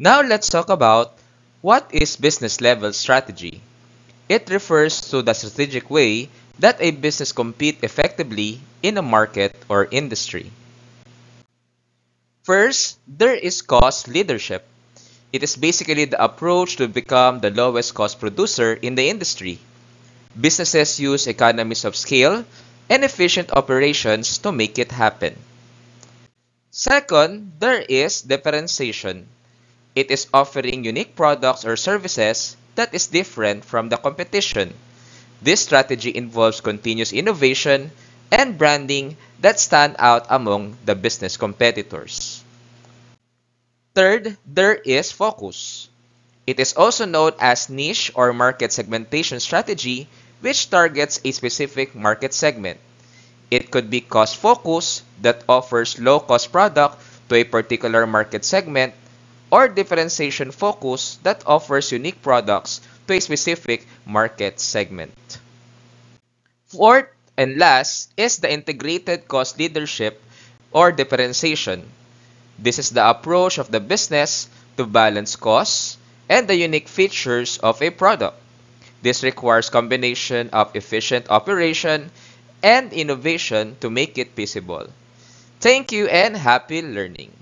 Now let's talk about what is business level strategy. It refers to the strategic way that a business compete effectively in a market or industry. First, there is cost leadership. It is basically the approach to become the lowest cost producer in the industry. Businesses use economies of scale and efficient operations to make it happen. Second, there is differentiation. It is offering unique products or services that is different from the competition. This strategy involves continuous innovation and branding that stand out among the business competitors. Third, there is focus. It is also known as niche or market segmentation strategy which targets a specific market segment. It could be cost focus that offers low cost product to a particular market segment or differentiation focus that offers unique products to a specific market segment. Fourth and last is the integrated cost leadership or differentiation. This is the approach of the business to balance costs and the unique features of a product. This requires combination of efficient operation and innovation to make it feasible. Thank you and happy learning.